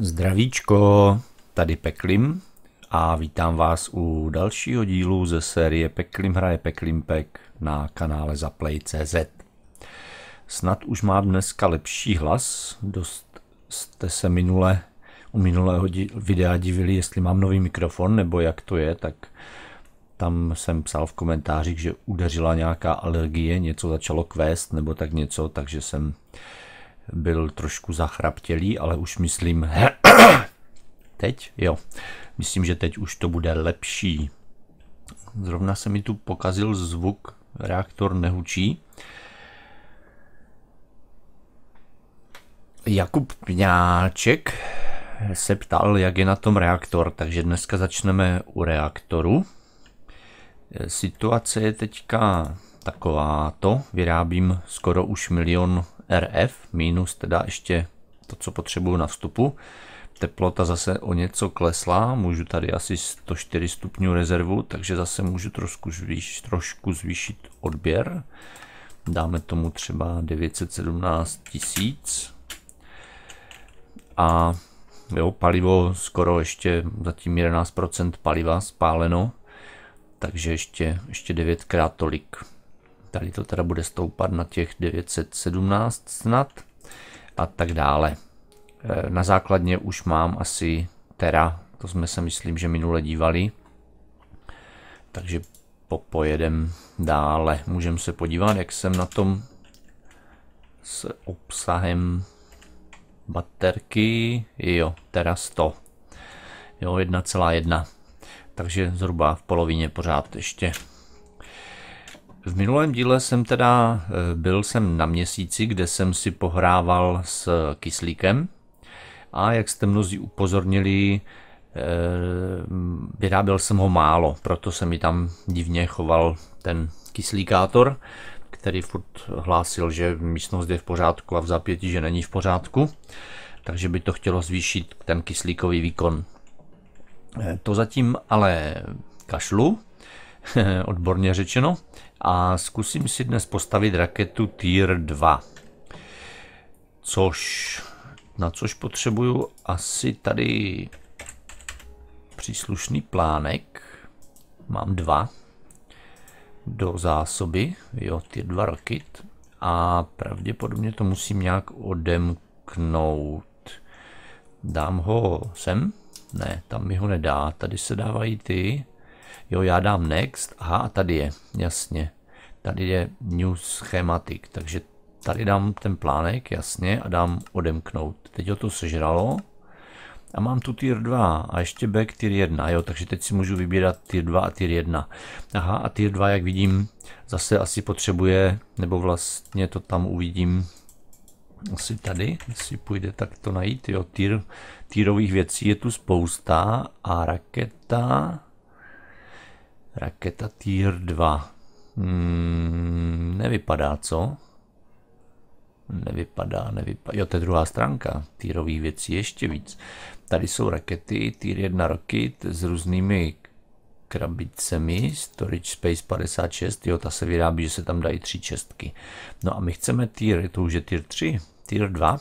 Zdravíčko, tady Peklim a vítám vás u dalšího dílu ze série Peklim hraje Peklim Pek na kanále Zaplay.cz. Snad už mám dneska lepší hlas, dost jste se minule, u minulého videa divili, jestli mám nový mikrofon nebo jak to je, tak tam jsem psal v komentářích, že udeřila nějaká alergie, něco začalo kvést nebo tak něco, takže jsem uh, byl trošku zachraptělý, ale už myslím... teď? Jo. Myslím, že teď už to bude lepší. Zrovna se mi tu pokazil zvuk, reaktor nehučí. Jakub Pňáček se ptal, jak je na tom reaktor, takže dneska začneme u reaktoru. Situace je teďka takováto, vyrábím skoro už milion RF minus teda ještě to, co potřebuju na vstupu. Teplota zase o něco klesla, můžu tady asi 104 stupňů rezervu, takže zase můžu trošku, zvýš, trošku zvýšit odběr. Dáme tomu třeba 917 tisíc. A jo, palivo skoro ještě zatím 11% paliva spáleno, takže ještě, ještě 9 krát tolik. Tady to teda bude stoupat na těch 917 snad a tak dále. E, na základně už mám asi tera, to jsme se myslím, že minule dívali. Takže pojedem dále. Můžeme se podívat, jak jsem na tom s obsahem baterky. Jo, tera 100. Jo, 1,1. Takže zhruba v polovině pořád ještě. V minulém díle jsem teda eh, byl jsem na měsíci, kde jsem si pohrával s kyslíkem a jak jste mnozí upozornili, eh, vyráběl jsem ho málo, proto se mi tam divně choval ten kyslíkátor, který furt hlásil, že místnost je v pořádku a v zapěti, že není v pořádku, takže by to chtělo zvýšit ten kyslíkový výkon. Eh, to zatím ale kašlu, odborně řečeno, a zkusím si dnes postavit raketu Tier 2. Což, na což potřebuju asi tady příslušný plánek. Mám dva do zásoby, jo, ty dva rocket. A pravděpodobně to musím nějak odemknout. Dám ho sem? Ne, tam mi ho nedá. Tady se dávají ty. Jo, já dám next. Aha, tady je, jasně. Tady je new schematic, takže tady dám ten plánek, jasně, a dám odemknout. Teď ho to sežralo. A mám tu tier 2 a ještě back tier 1, jo, takže teď si můžu vybírat tier 2 a tier 1. Aha, a tier 2, jak vidím, zase asi potřebuje, nebo vlastně to tam uvidím, asi tady, jestli půjde tak to najít, jo, tier, tierových věcí je tu spousta a raketa, Raketa Tier 2. Hmm, nevypadá, co? Nevypadá, nevypadá. Jo, to je druhá stránka. Týrový věcí ještě víc. Tady jsou rakety, Tier 1 Rocket s různými krabicemi, Storage Space 56, jo, ta se vyrábí, že se tam dají tři čestky. No a my chceme Tier, to už je Tier 3, Tier 2,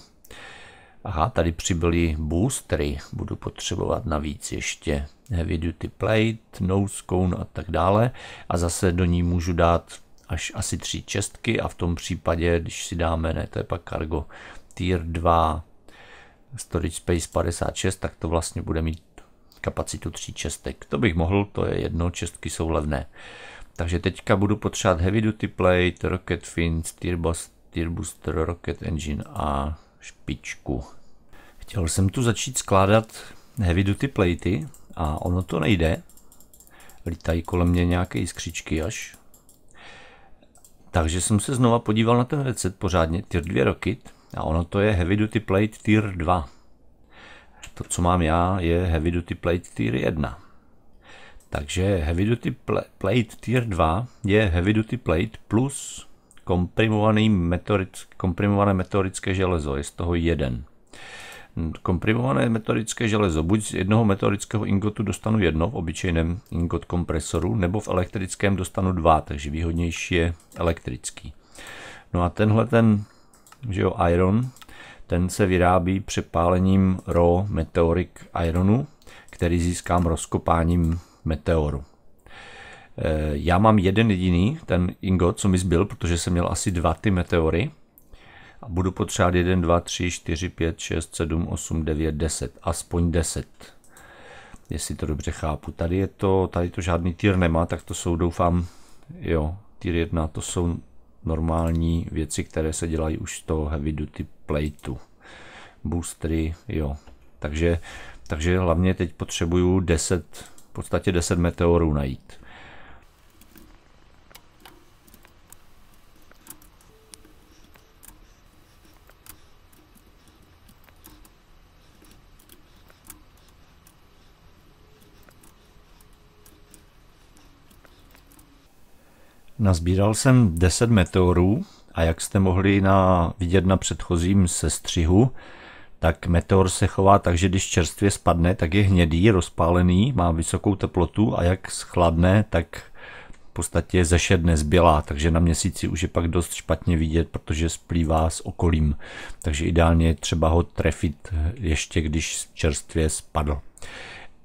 Aha, tady přibyly boostery, budu potřebovat navíc ještě heavy duty plate, nose cone a tak dále a zase do ní můžu dát až asi tři čestky a v tom případě, když si dáme, ne, to je pak cargo, tier 2 storage space 56, tak to vlastně bude mít kapacitu tří čestek. To bych mohl, to je jedno, čestky jsou levné. Takže teďka budu potřebovat heavy duty plate, rocket fins, tier, boost, tier booster, rocket engine a špičku. Chtěl jsem tu začít skládat heavy duty platey a ono to nejde. Lítají kolem mě nějaké skřičky až. Takže jsem se znova podíval na ten recept pořádně, tier 2 rocket a ono to je heavy duty plate tier 2. To, co mám já, je heavy duty plate tier 1. Takže heavy duty plate tier 2 je heavy duty plate plus komprimovaný meteorick, komprimované meteorické železo, je z toho jeden. Komprimované meteorické železo buď z jednoho meteorického ingotu dostanu jedno v obyčejném ingot kompresoru, nebo v elektrickém dostanu dva, takže výhodnější je elektrický. No a tenhle ten, že jo, iron, ten se vyrábí přepálením raw meteoric ironu, který získám rozkopáním meteoru. Eh, já mám jeden jediný, ten ingot, co mi zbyl, protože jsem měl asi dva ty meteory. A budu potřebovat 1, 2, 3, 4, 5, 6, 7, 8, 9, 10. Aspoň 10. Jestli to dobře chápu. Tady je to, tady to žádný tier nemá, tak to jsou doufám, jo, tier 1, to jsou normální věci, které se dělají už z toho heavy duty plateu. Boostery, jo. Takže, takže hlavně teď potřebuju 10, v podstatě 10 meteorů najít. Nazbíral jsem 10 meteorů a jak jste mohli na, vidět na předchozím sestřihu, tak meteor se chová tak, že když čerstvě spadne, tak je hnědý, rozpálený, má vysokou teplotu a jak schladne, tak v podstatě zešedne, zbělá, takže na měsíci už je pak dost špatně vidět, protože splývá s okolím. Takže ideálně je třeba ho trefit ještě, když čerstvě spadl.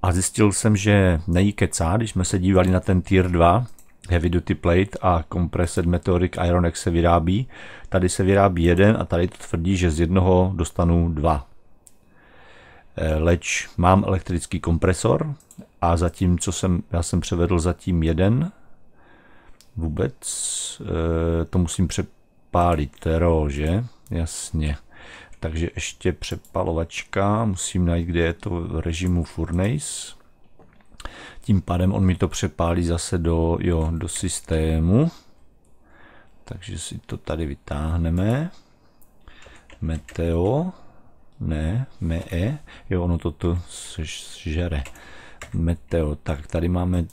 A zjistil jsem, že nejí kecá, když jsme se dívali na ten tier 2, Heavy Duty Plate a Compressed Meteoric Ironex se vyrábí. Tady se vyrábí jeden a tady to tvrdí, že z jednoho dostanu dva. Eh, leč mám elektrický kompresor a zatím, co jsem, já jsem převedl zatím jeden, vůbec, eh, to musím přepálit ro, že? Jasně. Takže ještě přepalovačka, musím najít, kde je to v režimu Furnace. Tím pádem on mi to přepálí zase do, jo, do systému. Takže si to tady vytáhneme. Meteo. Ne, me. E. Jo, ono to tu žere. Meteo. Tak, tady máme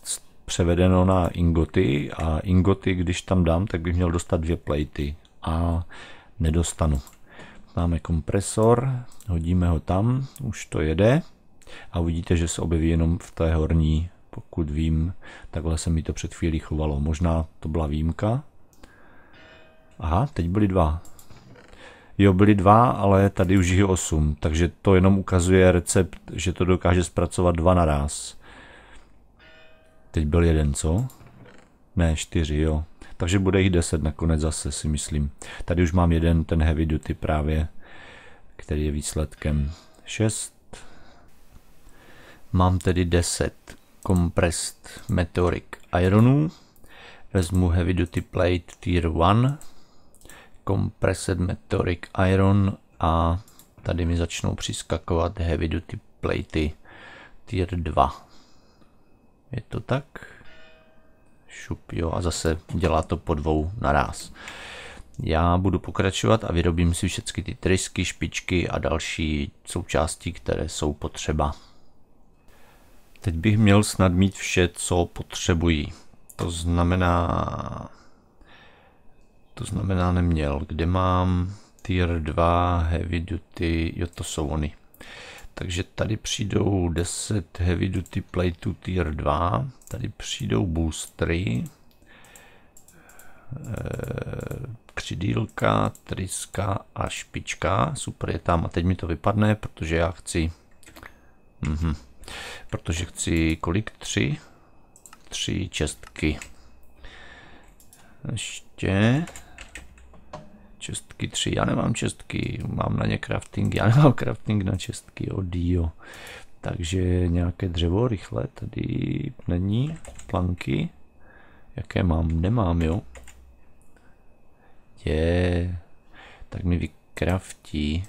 převedeno na ingoty a ingoty, když tam dám, tak bych měl dostat dvě platy a nedostanu. Máme kompresor, hodíme ho tam, už to jede a uvidíte, že se objeví jenom v té horní pokud vím, takhle se mi to před chvílí chovalo. Možná to byla výjimka. Aha, teď byly dva. Jo, byly dva, ale tady už je osm, takže to jenom ukazuje recept, že to dokáže zpracovat dva naraz. Teď byl jeden, co? Ne, čtyři, jo. Takže bude jich deset nakonec zase, si myslím. Tady už mám jeden, ten heavy duty právě, který je výsledkem. Šest. Mám tedy deset. Compressed Meteoric Ironů, vezmu Heavy Duty Plate Tier 1, Compressed Meteoric Iron a tady mi začnou přiskakovat Heavy Duty Platey Tier 2. Je to tak? Šup, jo, a zase dělá to po dvou naraz. Já budu pokračovat a vyrobím si všechny ty trysky, špičky a další součásti, které jsou potřeba. Teď bych měl snad mít vše, co potřebuji. To znamená... To znamená neměl. Kde mám tier 2, heavy duty, jo to jsou oni. Takže tady přijdou 10 heavy duty plateů tier 2, tady přijdou boostery, eh, křidílka, tryska a špička, super je tam a teď mi to vypadne, protože já chci... Mhm protože chci kolik? Tři? Tři čestky. Ještě. Čestky tři. Já nemám čestky, mám na ně crafting. Já nemám crafting na čestky, od dio. Takže nějaké dřevo rychle tady není. Planky. Jaké mám? Nemám, jo. Je. Tak mi vykraftí.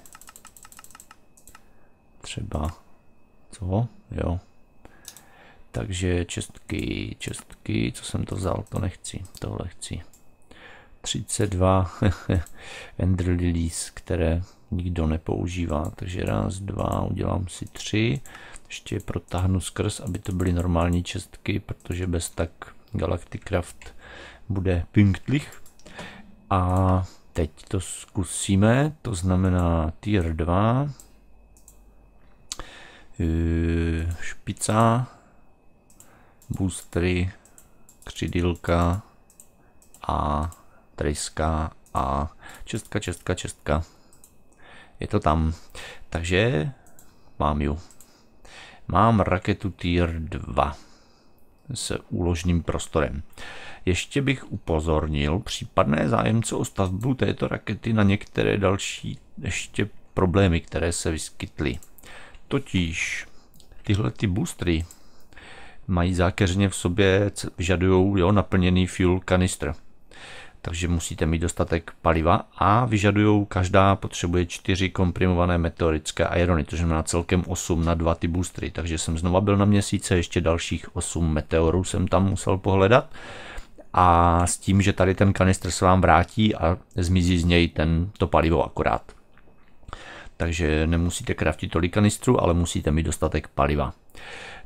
Třeba. Co? jo. Takže čestky, čestky, co jsem to vzal, to nechci, tohle chci. 32 Ender Lilies, které nikdo nepoužívá, takže raz, dva, udělám si tři, ještě je protáhnu skrz, aby to byly normální čestky, protože bez tak Galacticraft bude pinktlich. A teď to zkusíme, to znamená tier 2, Eh, špica, boostry, křidilka a tryska a čestka, čestka, čestka. Je to tam. Takže mám ju. Mám raketu tier 2 s úložným prostorem. Ještě bych upozornil případné zájemce o stavbu této rakety na některé další ještě problémy, které se vyskytly. Totiž tyhle ty boostry mají zákeřně v sobě, vyžadují jo, naplněný fuel kanistr. Takže musíte mít dostatek paliva a vyžadují, každá potřebuje čtyři komprimované meteorické aerony, to znamená celkem 8 na 2 ty boostry. Takže jsem znova byl na měsíce, ještě dalších 8 meteorů jsem tam musel pohledat. A s tím, že tady ten kanistr se vám vrátí a zmizí z něj ten, to palivo akorát takže nemusíte kraftit tolik kanistru, ale musíte mít dostatek paliva.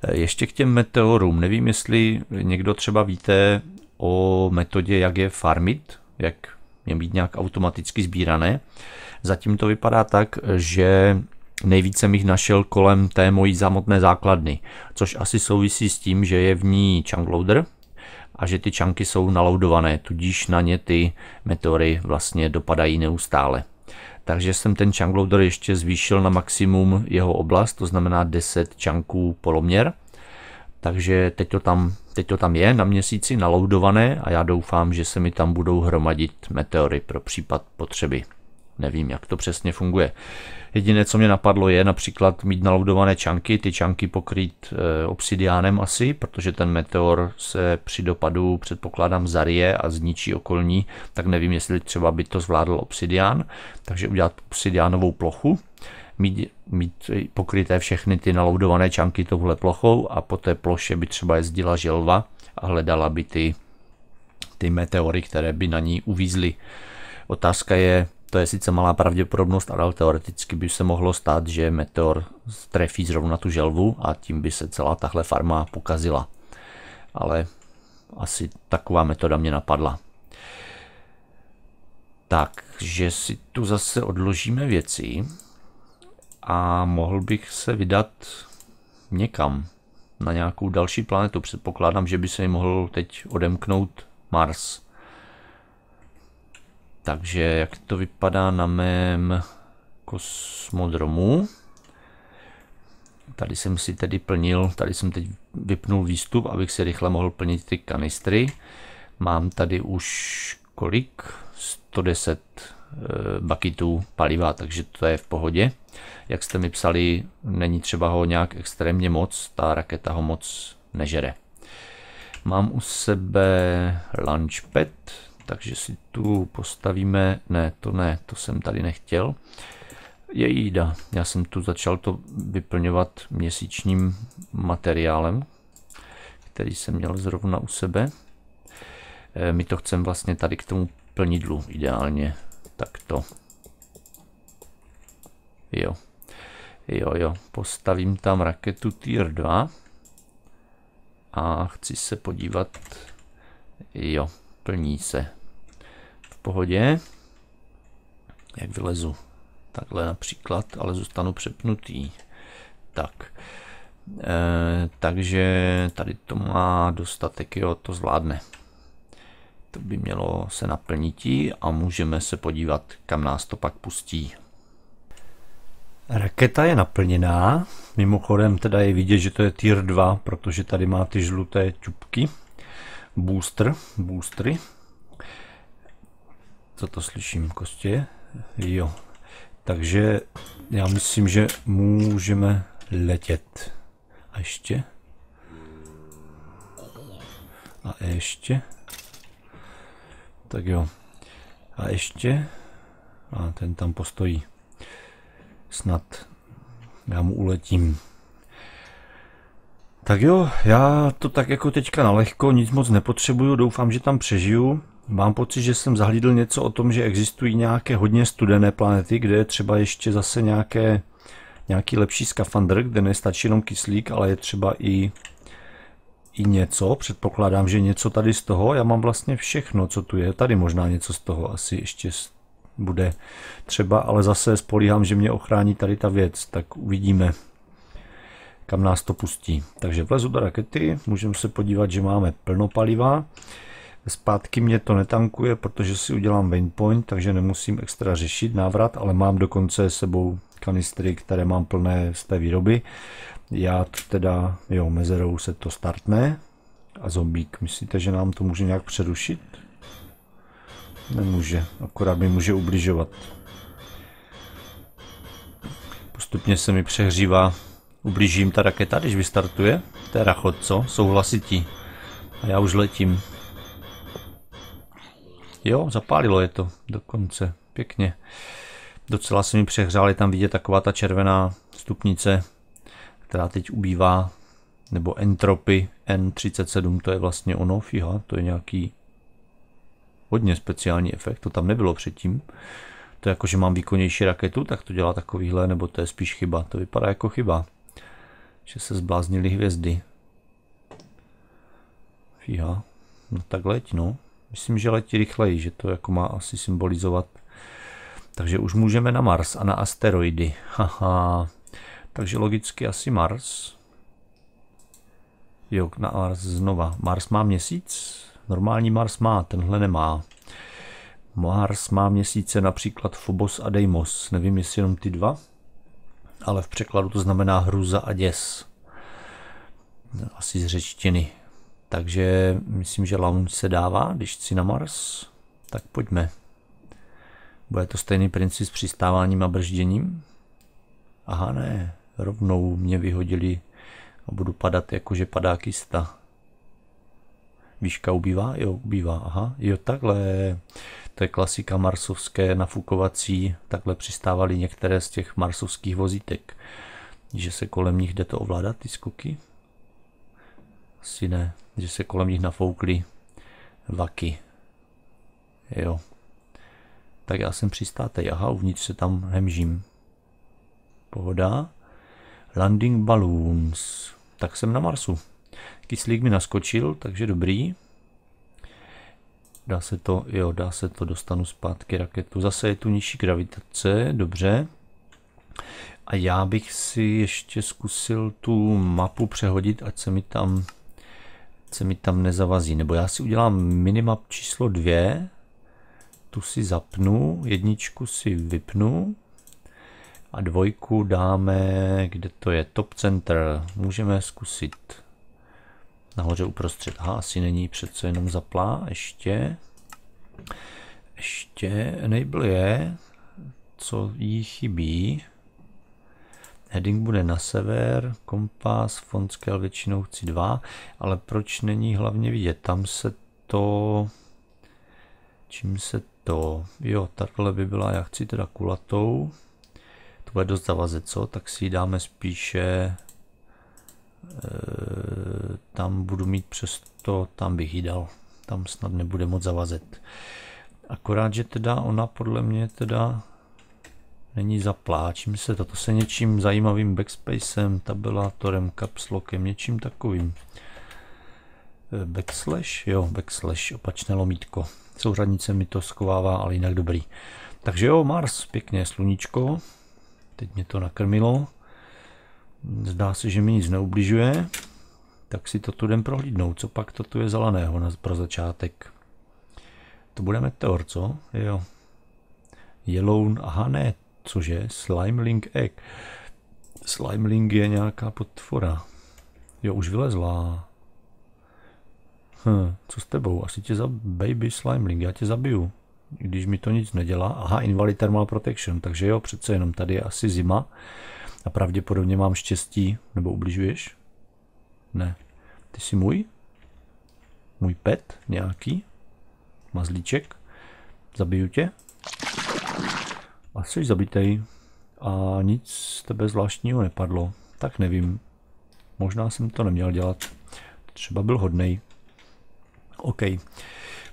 E, ještě k těm meteorům, nevím, jestli někdo třeba víte o metodě, jak je farmit, jak je mít nějak automaticky sbírané. Zatím to vypadá tak, že nejvíce jsem jich našel kolem té mojí zamotné základny, což asi souvisí s tím, že je v ní chunk loader a že ty čanky jsou naloudované, tudíž na ně ty meteory vlastně dopadají neustále takže jsem ten chunk loader ještě zvýšil na maximum jeho oblast, to znamená 10 chunků poloměr. Takže teď to, tam, teď to tam je na měsíci naloudované a já doufám, že se mi tam budou hromadit meteory pro případ potřeby. Nevím, jak to přesně funguje. Jediné, co mě napadlo, je například mít naloudované čanky, ty čanky pokrýt e, obsidiánem asi, protože ten meteor se při dopadu předpokládám zarije a zničí okolní, tak nevím, jestli třeba by to zvládl obsidián, takže udělat obsidiánovou plochu, mít, mít pokryté všechny ty naloudované čanky touhle plochou a po té ploše by třeba jezdila želva a hledala by ty, ty meteory, které by na ní uvízly. Otázka je, to je sice malá pravděpodobnost, ale teoreticky by se mohlo stát, že meteor trefí zrovna tu želvu a tím by se celá tahle farma pokazila. Ale asi taková metoda mě napadla. Takže si tu zase odložíme věci a mohl bych se vydat někam na nějakou další planetu. Předpokládám, že by se mi mohl teď odemknout Mars. Takže jak to vypadá na mém kosmodromu? Tady jsem si tedy plnil, tady jsem teď vypnul výstup, abych si rychle mohl plnit ty kanistry. Mám tady už kolik? 110 eh, bakitů paliva, takže to je v pohodě. Jak jste mi psali, není třeba ho nějak extrémně moc, ta raketa ho moc nežere. Mám u sebe launchpad, takže si tu postavíme, ne, to ne, to jsem tady nechtěl. Je jída. Já jsem tu začal to vyplňovat měsíčním materiálem, který jsem měl zrovna u sebe. E, my to chceme vlastně tady k tomu plnidlu ideálně. Tak to. Jo. Jo, jo. Postavím tam raketu tier 2. A chci se podívat. Jo plní se. V pohodě. Jak vylezu? Takhle například, ale zůstanu přepnutý. Tak. E, takže tady to má dostatek, jo, to zvládne. To by mělo se naplnití a můžeme se podívat, kam nás to pak pustí. Raketa je naplněná, mimochodem teda je vidět, že to je tier 2, protože tady má ty žluté čupky, booster, boostery. Co to slyším, Kostě? Jo. Takže já myslím, že můžeme letět. A ještě. A ještě. Tak jo. A ještě. A ten tam postojí. Snad já mu uletím. Tak jo, já to tak jako teďka nalehko, nic moc nepotřebuju, doufám, že tam přežiju. Mám pocit, že jsem zahlídl něco o tom, že existují nějaké hodně studené planety, kde je třeba ještě zase nějaké, nějaký lepší skafandr, kde nestačí jenom kyslík, ale je třeba i, i něco. Předpokládám, že něco tady z toho. Já mám vlastně všechno, co tu je. Tady možná něco z toho asi ještě bude třeba, ale zase spolíhám, že mě ochrání tady ta věc, tak uvidíme kam nás to pustí. Takže vlezu do rakety, můžeme se podívat, že máme plno paliva. Zpátky mě to netankuje, protože si udělám waypoint, takže nemusím extra řešit návrat, ale mám dokonce sebou kanistry, které mám plné z té výroby. Já teda, jo, mezerou se to startne. A zombík, myslíte, že nám to může nějak přerušit? Nemůže, akorát mi může ubližovat. Postupně se mi přehřívá Ublížím ta raketa, když vystartuje? To je rachot, co? Souhlasití. A já už letím. Jo, zapálilo je to dokonce. Pěkně. Docela se mi přehřáli tam vidět taková ta červená stupnice, která teď ubývá. Nebo entropy N37, to je vlastně ono, Fíha, to je nějaký hodně speciální efekt, to tam nebylo předtím. To je jako, že mám výkonnější raketu, tak to dělá takovýhle, nebo to je spíš chyba, to vypadá jako chyba že se zbláznily hvězdy. Fíha. No tak leď, no. Myslím, že letí rychleji, že to jako má asi symbolizovat. Takže už můžeme na Mars a na asteroidy. Haha. Takže logicky asi Mars. Jo, na Mars znova. Mars má měsíc? Normální Mars má, tenhle nemá. Mars má měsíce například Phobos a Deimos. Nevím, jestli jenom ty dva ale v překladu to znamená hruza a děs. Asi z řečtiny. Takže myslím, že launch se dává, když chci na Mars. Tak pojďme. Bude to stejný princip s přistáváním a bržděním? Aha ne, rovnou mě vyhodili a budu padat jakože padá kista. Výška ubývá? Jo, ubývá, aha, jo takhle. To je klasika marsovské nafukovací, takhle přistávaly některé z těch marsovských vozítek. Že se kolem nich jde to ovládat, ty skoky? Asi ne, že se kolem nich nafoukly vaky. Jo. Tak já jsem přistáte, aha, uvnitř se tam hemžím. Pohoda. Landing balloons. Tak jsem na Marsu. Kyslík mi naskočil, takže dobrý. Dá se to, jo, dá se to, dostanu zpátky raketu. Zase je tu nižší gravitace, dobře. A já bych si ještě zkusil tu mapu přehodit, ať se mi tam, se mi tam nezavazí. Nebo já si udělám minimap číslo dvě. tu si zapnu, jedničku si vypnu a dvojku dáme, kde to je, top center. Můžeme zkusit Nahoře uprostřed. Aha, asi není přece jenom zaplá. Ještě. Ještě. Enable je. Co jí chybí. Heading bude na sever, kompas, font scale většinou chci 2, ale proč není hlavně vidět? Tam se to... Čím se to... Jo, takhle by byla, já chci teda kulatou. To bude dost zavazet, co? Tak si ji dáme spíše Eh, tam budu mít přesto, tam bych ji dal. Tam snad nebude moc zavazet. Akorát, že teda ona podle mě teda není zapláčím se, to se něčím zajímavým backspacem, tabelátorem, kapslokem, něčím takovým. Eh, backslash? Jo, backslash, opačné lomítko. Souřadnice mi to schovává, ale jinak dobrý. Takže jo, Mars, pěkně sluníčko. Teď mě to nakrmilo. Zdá se, že mi nic neubližuje, tak si to tu jdem prohlídnout. Co pak to tu je zeleného na, pro začátek? To bude meteor, co? Jo. Yellow, aha ne, cože? Slime Link Egg. Slime Link je nějaká potvora. Jo, už vylezla. Hm, co s tebou? Asi tě za baby Link. já tě zabiju. Když mi to nic nedělá. Aha, Invalid Thermal Protection, takže jo, přece jenom tady je asi zima. A pravděpodobně mám štěstí, nebo ubližuješ? Ne. Ty jsi můj? Můj pet? Nějaký? Mazlíček? Zabiju tě? A jsi zabitej. A nic z tebe zvláštního nepadlo. Tak nevím. Možná jsem to neměl dělat. Třeba byl hodnej. OK.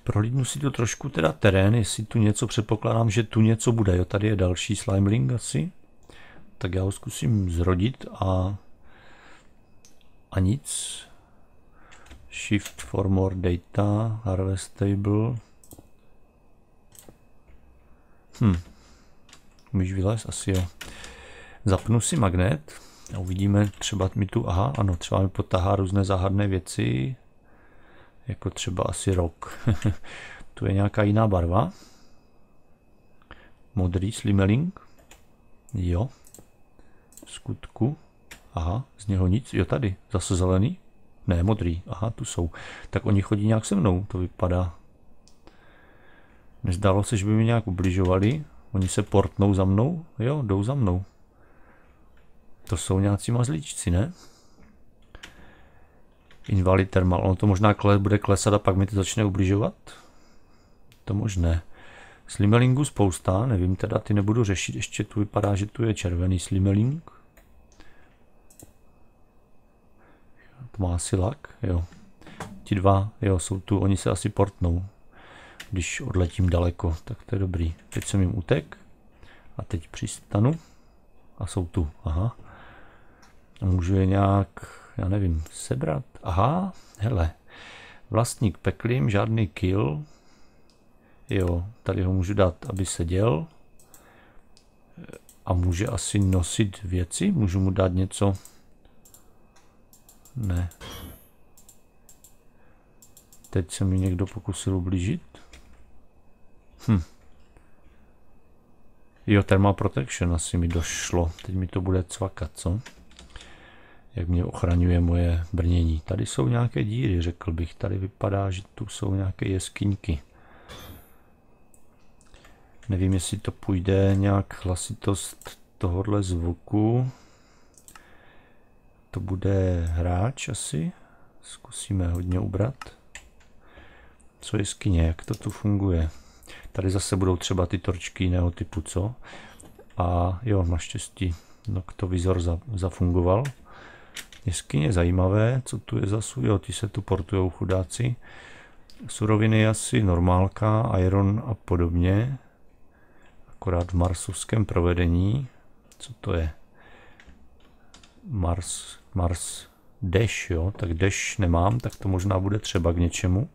Prohlídnu si tu trošku teda terén, jestli tu něco předpokládám, že tu něco bude. Jo, tady je další slimeling asi tak já ho zkusím zrodit a, a nic. Shift for more data, harvest table. Hm. Můžeš vylézt Asi jo. Zapnu si magnet a uvidíme třeba mi tu, aha, ano, třeba mi potahá různé záhadné věci, jako třeba asi rok. tu je nějaká jiná barva. Modrý slimeling. Jo, skutku. Aha, z něho nic. Jo, tady. Zase zelený? Ne, modrý. Aha, tu jsou. Tak oni chodí nějak se mnou, to vypadá. Nezdálo se, že by mi nějak ubližovali. Oni se portnou za mnou? Jo, jdou za mnou. To jsou nějací mazlíčci, ne? Invalid termal. Ono to možná kle, bude klesat a pak mi to začne ubližovat? To možné. Slimelingu spousta, nevím teda, ty nebudu řešit, ještě tu vypadá, že tu je červený slimeling. To má asi lak, jo. Ti dva, jo, jsou tu, oni se asi portnou. Když odletím daleko, tak to je dobrý. Teď jsem jim utek. A teď přistanu. A jsou tu, aha. A můžu je nějak, já nevím, sebrat. Aha, hele. Vlastník peklím, žádný kill. Jo, tady ho můžu dát, aby seděl. A může asi nosit věci? Můžu mu dát něco? Ne. Teď se mi někdo pokusil ublížit? Hm. Jo, Thermal Protection asi mi došlo. Teď mi to bude cvakat, co? Jak mě ochraňuje moje brnění. Tady jsou nějaké díry, řekl bych. Tady vypadá, že tu jsou nějaké jeskyňky. Nevím, jestli to půjde nějak hlasitost tohohle zvuku. To bude hráč asi. Zkusíme hodně ubrat. Co je skyně, jak to tu funguje? Tady zase budou třeba ty torčky jiného typu, co? A jo, naštěstí noctovizor za, zafungoval. Jeskyně zajímavé, co tu je za su... Jo, ty se tu portujou chudáci. Suroviny asi normálka, iron a podobně. Akorát v marsovském provedení. Co to je? Mars Mars deš, jo, tak deš nemám, tak to možná bude třeba k něčemu.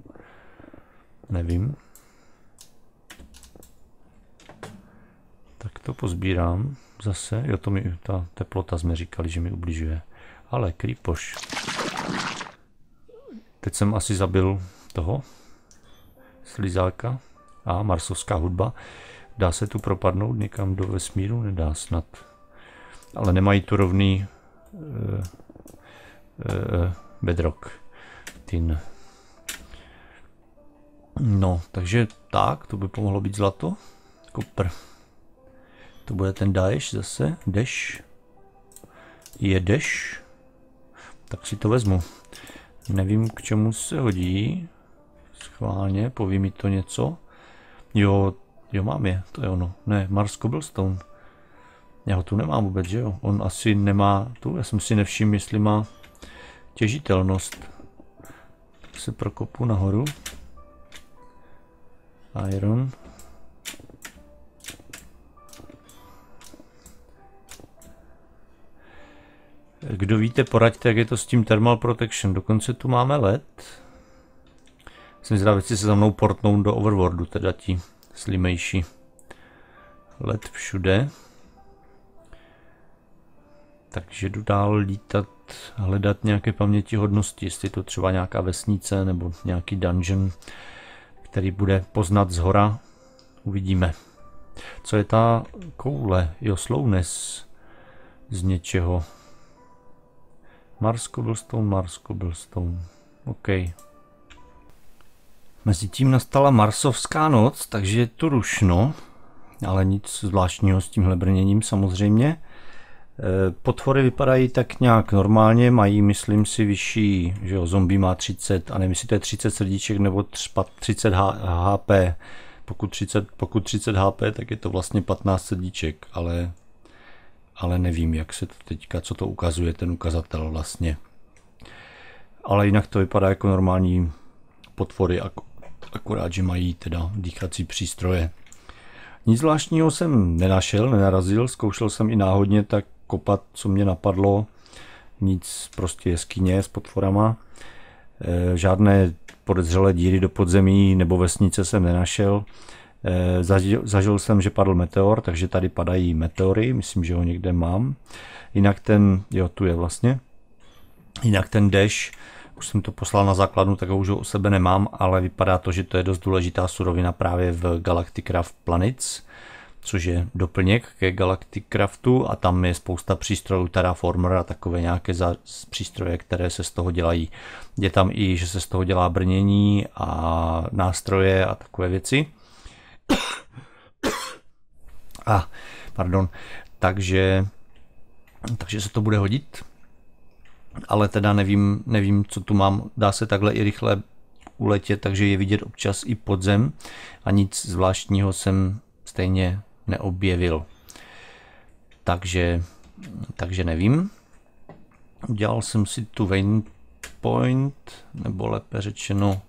Nevím. Tak to pozbírám zase. Jo, to mi, ta teplota jsme říkali, že mi ubližuje. Ale krýpoš. Teď jsem asi zabil toho slizáka a marsovská hudba. Dá se tu propadnout někam do vesmíru? Nedá snad. Ale nemají tu rovný... E Eh, eh, bedrock tin. No, takže tak, to by pomohlo být zlato. Kopr. To bude ten Daesh zase. Deš. Je deš. Tak si to vezmu. Nevím, k čemu se hodí. Schválně, poví mi to něco. Jo, jo, mám je, to je ono. Ne, Mars Cobblestone. Já ho tu nemám vůbec, že jo? On asi nemá tu, já jsem si nevšiml, jestli má Těžitelnost. Se prokopu nahoru. Iron. Kdo víte, poraďte, jak je to s tím Thermal Protection. Dokonce tu máme led. Jsem zdravý, jestli se za mnou portnou do Overworldu, teda ti slimejší. Led všude. Takže jdu dál lítat hledat nějaké hodnosti, jestli to třeba nějaká vesnice nebo nějaký dungeon, který bude poznat z hora. Uvidíme. Co je ta koule? Jo, slounes z něčeho. Mars Cobblestone, Mars Cobblestone. OK. Mezitím nastala marsovská noc, takže je to rušno, ale nic zvláštního s tímhle brněním samozřejmě. Eh, potvory vypadají tak nějak normálně, mají, myslím si, vyšší, že jo, zombie má 30, a nevím, jestli to je 30 srdíček nebo 30 HP. Pokud 30, pokud 30 HP, tak je to vlastně 15 srdíček, ale, ale nevím, jak se to teďka, co to ukazuje, ten ukazatel vlastně. Ale jinak to vypadá jako normální potvory, akorát, že mají teda dýchací přístroje. Nic zvláštního jsem nenašel, nenarazil, zkoušel jsem i náhodně, tak kopat, co mě napadlo. Nic prostě jeskyně s potvorama. E, žádné podezřelé díry do podzemí nebo vesnice jsem nenašel. E, zažil, zažil jsem, že padl meteor, takže tady padají meteory, myslím, že ho někde mám. Jinak ten, jo, tu je vlastně. Jinak ten deš, už jsem to poslal na základnu, tak ho už u sebe nemám, ale vypadá to, že to je dost důležitá surovina právě v Galacticraft Planets což je doplněk ke Galactic Craftu a tam je spousta přístrojů Terraformer a takové nějaké za, přístroje, které se z toho dělají. Je tam i, že se z toho dělá brnění a nástroje a takové věci. A, ah, pardon, takže, takže se to bude hodit. Ale teda nevím, nevím, co tu mám. Dá se takhle i rychle uletět, takže je vidět občas i podzem a nic zvláštního jsem stejně neobjevil. Takže, takže nevím. Udělal jsem si tu waypoint, nebo lépe řečeno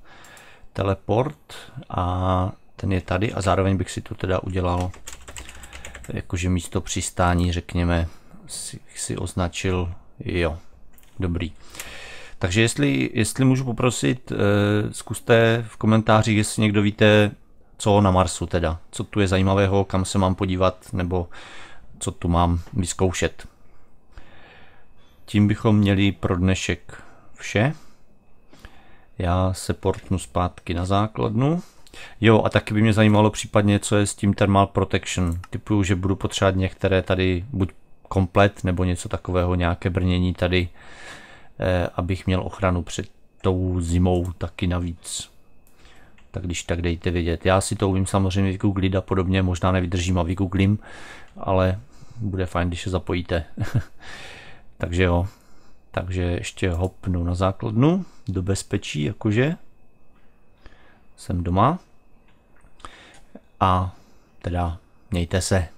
teleport a ten je tady a zároveň bych si tu teda udělal jakože místo přistání, řekněme, si, si označil, jo, dobrý. Takže jestli, jestli můžu poprosit, eh, zkuste v komentářích, jestli někdo víte, co na Marsu teda, co tu je zajímavého, kam se mám podívat, nebo co tu mám vyzkoušet. Tím bychom měli pro dnešek vše. Já se portnu zpátky na základnu. Jo, a taky by mě zajímalo případně, co je s tím Thermal Protection. Typuju, že budu potřebovat některé tady buď komplet, nebo něco takového, nějaké brnění tady, eh, abych měl ochranu před tou zimou taky navíc tak když tak dejte vědět. Já si to umím samozřejmě vygooglit a podobně, možná nevydržím a vygooglím, ale bude fajn, když se zapojíte. Takže jo, takže ještě hopnu na základnu, do bezpečí, jakože jsem doma. A teda mějte se.